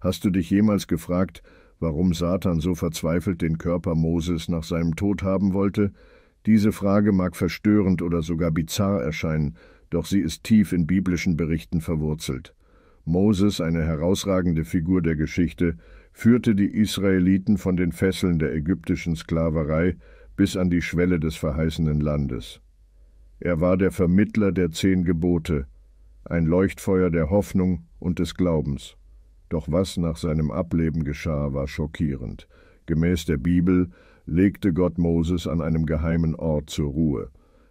Hast du dich jemals gefragt, warum Satan so verzweifelt den Körper Moses nach seinem Tod haben wollte? Diese Frage mag verstörend oder sogar bizarr erscheinen, doch sie ist tief in biblischen Berichten verwurzelt. Moses, eine herausragende Figur der Geschichte, führte die Israeliten von den Fesseln der ägyptischen Sklaverei bis an die Schwelle des verheißenen Landes. Er war der Vermittler der zehn Gebote, ein Leuchtfeuer der Hoffnung und des Glaubens. Doch was nach seinem Ableben geschah, war schockierend. Gemäß der Bibel legte Gott Moses an einem geheimen Ort zur Ruhe.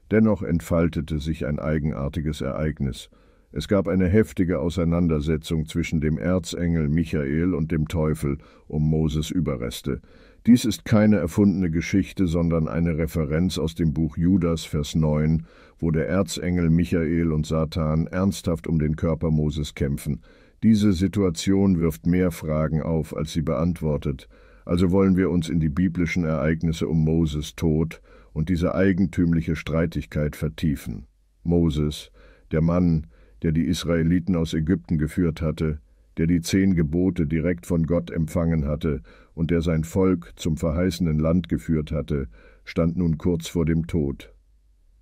Dennoch entfaltete sich ein eigenartiges Ereignis. Es gab eine heftige Auseinandersetzung zwischen dem Erzengel Michael und dem Teufel um Moses Überreste. Dies ist keine erfundene Geschichte, sondern eine Referenz aus dem Buch Judas, Vers 9, wo der Erzengel Michael und Satan ernsthaft um den Körper Moses kämpfen. Diese Situation wirft mehr Fragen auf, als sie beantwortet, also wollen wir uns in die biblischen Ereignisse um Moses Tod und diese eigentümliche Streitigkeit vertiefen. Moses, der Mann, der die Israeliten aus Ägypten geführt hatte, der die zehn Gebote direkt von Gott empfangen hatte und der sein Volk zum verheißenen Land geführt hatte, stand nun kurz vor dem Tod.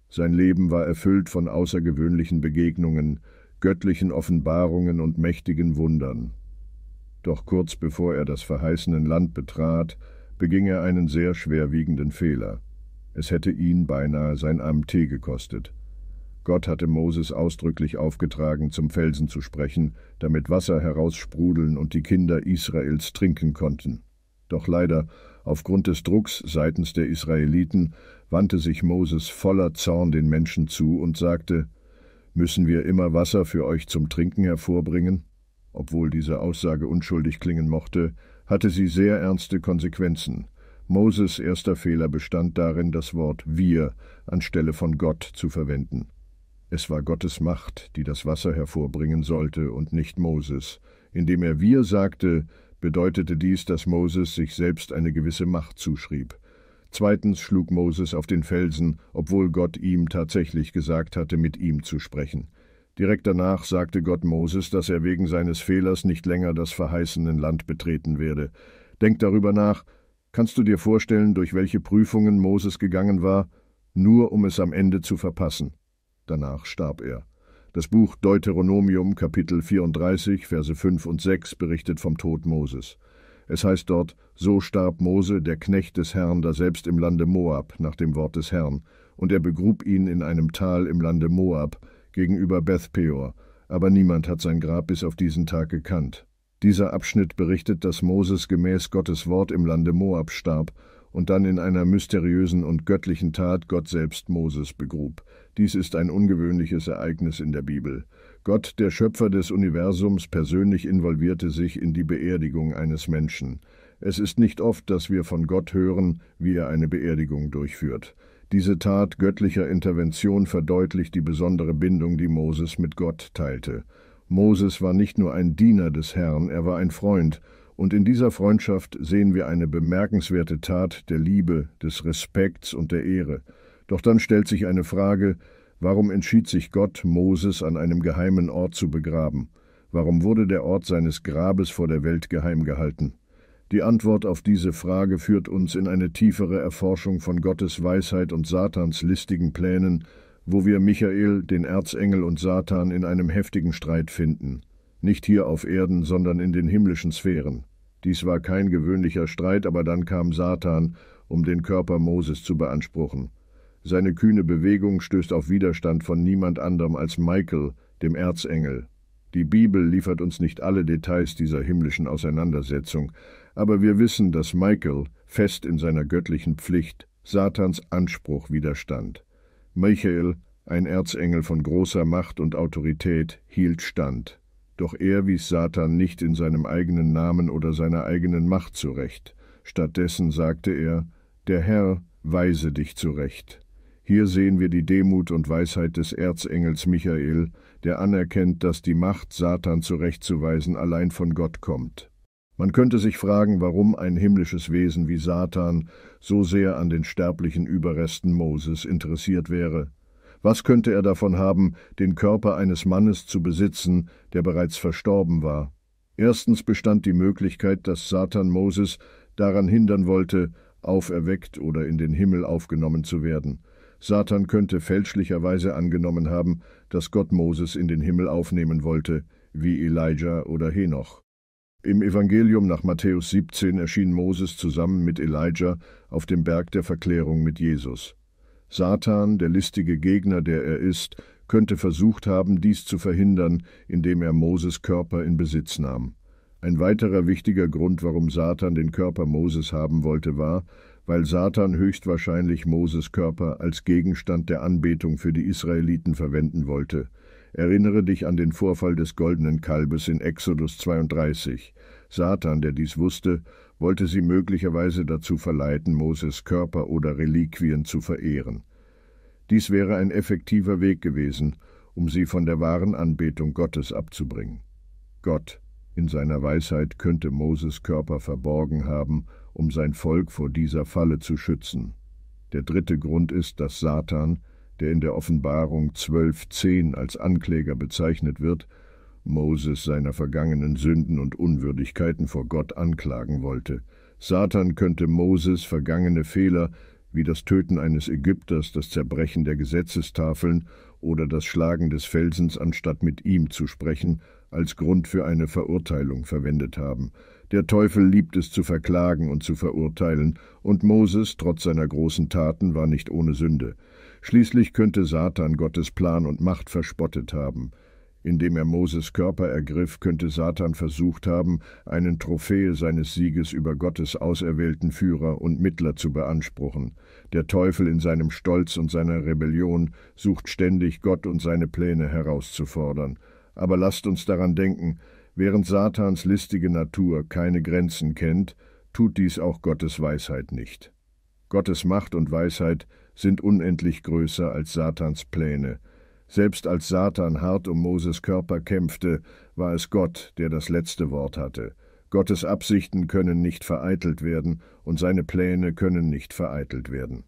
Sein Leben war erfüllt von außergewöhnlichen Begegnungen, göttlichen Offenbarungen und mächtigen Wundern. Doch kurz bevor er das verheißene Land betrat, beging er einen sehr schwerwiegenden Fehler. Es hätte ihn beinahe sein Amt gekostet. Gott hatte Moses ausdrücklich aufgetragen, zum Felsen zu sprechen, damit Wasser heraussprudeln und die Kinder Israels trinken konnten. Doch leider, aufgrund des Drucks seitens der Israeliten, wandte sich Moses voller Zorn den Menschen zu und sagte, müssen wir immer Wasser für euch zum Trinken hervorbringen? Obwohl diese Aussage unschuldig klingen mochte, hatte sie sehr ernste Konsequenzen. Moses erster Fehler bestand darin, das Wort wir anstelle von Gott zu verwenden. Es war Gottes Macht, die das Wasser hervorbringen sollte und nicht Moses. Indem er wir sagte, bedeutete dies, dass Moses sich selbst eine gewisse Macht zuschrieb. Zweitens schlug Moses auf den Felsen, obwohl Gott ihm tatsächlich gesagt hatte, mit ihm zu sprechen. Direkt danach sagte Gott Moses, dass er wegen seines Fehlers nicht länger das verheißene Land betreten werde. Denk darüber nach. Kannst du dir vorstellen, durch welche Prüfungen Moses gegangen war, nur um es am Ende zu verpassen? Danach starb er. Das Buch Deuteronomium Kapitel 34, Verse 5 und 6 berichtet vom Tod Moses. Es heißt dort, so starb Mose, der Knecht des Herrn, daselbst im Lande Moab, nach dem Wort des Herrn, und er begrub ihn in einem Tal im Lande Moab, gegenüber Bethpeor, aber niemand hat sein Grab bis auf diesen Tag gekannt. Dieser Abschnitt berichtet, dass Moses gemäß Gottes Wort im Lande Moab starb und dann in einer mysteriösen und göttlichen Tat Gott selbst Moses begrub. Dies ist ein ungewöhnliches Ereignis in der Bibel. Gott, der Schöpfer des Universums, persönlich involvierte sich in die Beerdigung eines Menschen. Es ist nicht oft, dass wir von Gott hören, wie er eine Beerdigung durchführt. Diese Tat göttlicher Intervention verdeutlicht die besondere Bindung, die Moses mit Gott teilte. Moses war nicht nur ein Diener des Herrn, er war ein Freund, und in dieser Freundschaft sehen wir eine bemerkenswerte Tat der Liebe, des Respekts und der Ehre. Doch dann stellt sich eine Frage, Warum entschied sich Gott, Moses an einem geheimen Ort zu begraben? Warum wurde der Ort seines Grabes vor der Welt geheim gehalten? Die Antwort auf diese Frage führt uns in eine tiefere Erforschung von Gottes Weisheit und Satans listigen Plänen, wo wir Michael, den Erzengel und Satan in einem heftigen Streit finden. Nicht hier auf Erden, sondern in den himmlischen Sphären. Dies war kein gewöhnlicher Streit, aber dann kam Satan, um den Körper Moses zu beanspruchen. Seine kühne Bewegung stößt auf Widerstand von niemand anderem als Michael, dem Erzengel. Die Bibel liefert uns nicht alle Details dieser himmlischen Auseinandersetzung, aber wir wissen, dass Michael, fest in seiner göttlichen Pflicht, Satans Anspruch widerstand. Michael, ein Erzengel von großer Macht und Autorität, hielt stand. Doch er wies Satan nicht in seinem eigenen Namen oder seiner eigenen Macht zurecht. Stattdessen sagte er, der Herr weise dich zurecht. Hier sehen wir die Demut und Weisheit des Erzengels Michael, der anerkennt, dass die Macht, Satan zurechtzuweisen, allein von Gott kommt. Man könnte sich fragen, warum ein himmlisches Wesen wie Satan so sehr an den sterblichen Überresten Moses interessiert wäre. Was könnte er davon haben, den Körper eines Mannes zu besitzen, der bereits verstorben war? Erstens bestand die Möglichkeit, dass Satan Moses daran hindern wollte, auferweckt oder in den Himmel aufgenommen zu werden. Satan könnte fälschlicherweise angenommen haben, dass Gott Moses in den Himmel aufnehmen wollte, wie Elijah oder Henoch. Im Evangelium nach Matthäus 17 erschien Moses zusammen mit Elijah auf dem Berg der Verklärung mit Jesus. Satan, der listige Gegner, der er ist, könnte versucht haben, dies zu verhindern, indem er Moses Körper in Besitz nahm. Ein weiterer wichtiger Grund, warum Satan den Körper Moses haben wollte, war, weil Satan höchstwahrscheinlich Moses Körper als Gegenstand der Anbetung für die Israeliten verwenden wollte. Erinnere dich an den Vorfall des goldenen Kalbes in Exodus 32. Satan, der dies wusste, wollte sie möglicherweise dazu verleiten, Moses Körper oder Reliquien zu verehren. Dies wäre ein effektiver Weg gewesen, um sie von der wahren Anbetung Gottes abzubringen. Gott in seiner Weisheit könnte Moses Körper verborgen haben, um sein Volk vor dieser Falle zu schützen. Der dritte Grund ist, dass Satan, der in der Offenbarung 12.10 als Ankläger bezeichnet wird, Moses seiner vergangenen Sünden und Unwürdigkeiten vor Gott anklagen wollte. Satan könnte Moses vergangene Fehler wie das Töten eines Ägypters, das Zerbrechen der Gesetzestafeln oder das Schlagen des Felsens anstatt mit ihm zu sprechen, als Grund für eine Verurteilung verwendet haben. Der Teufel liebt es zu verklagen und zu verurteilen, und Moses, trotz seiner großen Taten, war nicht ohne Sünde. Schließlich könnte Satan Gottes Plan und Macht verspottet haben. Indem er Moses Körper ergriff, könnte Satan versucht haben, einen Trophäe seines Sieges über Gottes auserwählten Führer und Mittler zu beanspruchen. Der Teufel in seinem Stolz und seiner Rebellion sucht ständig Gott und seine Pläne herauszufordern. Aber lasst uns daran denken, während Satans listige Natur keine Grenzen kennt, tut dies auch Gottes Weisheit nicht. Gottes Macht und Weisheit sind unendlich größer als Satans Pläne. Selbst als Satan hart um Moses Körper kämpfte, war es Gott, der das letzte Wort hatte. Gottes Absichten können nicht vereitelt werden und seine Pläne können nicht vereitelt werden.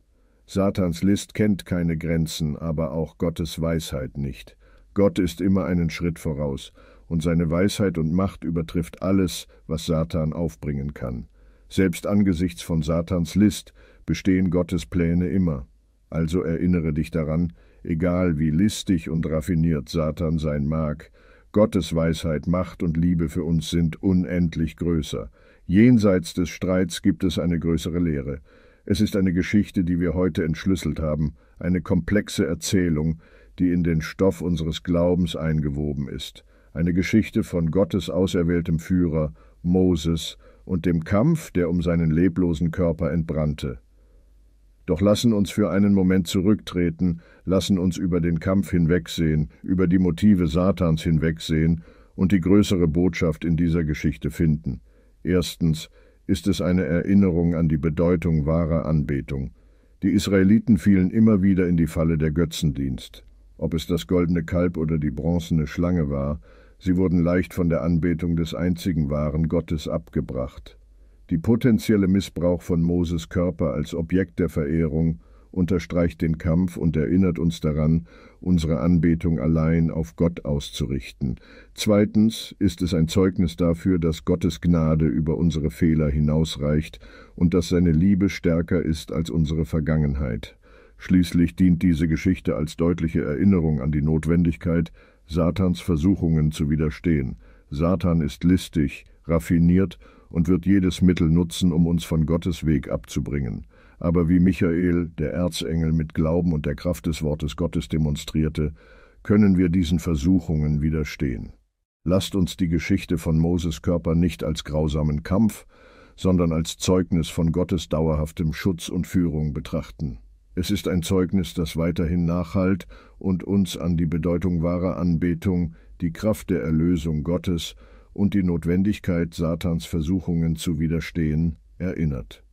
Satans List kennt keine Grenzen, aber auch Gottes Weisheit nicht. Gott ist immer einen Schritt voraus, und seine Weisheit und Macht übertrifft alles, was Satan aufbringen kann. Selbst angesichts von Satans List bestehen Gottes Pläne immer. Also erinnere dich daran, egal wie listig und raffiniert Satan sein mag, Gottes Weisheit, Macht und Liebe für uns sind unendlich größer. Jenseits des Streits gibt es eine größere Lehre. Es ist eine Geschichte, die wir heute entschlüsselt haben, eine komplexe Erzählung, die in den Stoff unseres Glaubens eingewoben ist, eine Geschichte von Gottes auserwähltem Führer, Moses, und dem Kampf, der um seinen leblosen Körper entbrannte. Doch lassen uns für einen Moment zurücktreten, lassen uns über den Kampf hinwegsehen, über die Motive Satans hinwegsehen und die größere Botschaft in dieser Geschichte finden. Erstens ist es eine Erinnerung an die Bedeutung wahrer Anbetung. Die Israeliten fielen immer wieder in die Falle der Götzendienst. Ob es das goldene Kalb oder die bronzene Schlange war, sie wurden leicht von der Anbetung des einzigen wahren Gottes abgebracht. Die potenzielle Missbrauch von Moses Körper als Objekt der Verehrung unterstreicht den Kampf und erinnert uns daran, unsere Anbetung allein auf Gott auszurichten. Zweitens ist es ein Zeugnis dafür, dass Gottes Gnade über unsere Fehler hinausreicht und dass seine Liebe stärker ist als unsere Vergangenheit. Schließlich dient diese Geschichte als deutliche Erinnerung an die Notwendigkeit, Satans Versuchungen zu widerstehen. Satan ist listig, raffiniert und wird jedes Mittel nutzen, um uns von Gottes Weg abzubringen. Aber wie Michael, der Erzengel, mit Glauben und der Kraft des Wortes Gottes demonstrierte, können wir diesen Versuchungen widerstehen. Lasst uns die Geschichte von Moses Körper nicht als grausamen Kampf, sondern als Zeugnis von Gottes dauerhaftem Schutz und Führung betrachten. Es ist ein Zeugnis, das weiterhin nachhalt und uns an die Bedeutung wahrer Anbetung, die Kraft der Erlösung Gottes und die Notwendigkeit, Satans Versuchungen zu widerstehen, erinnert.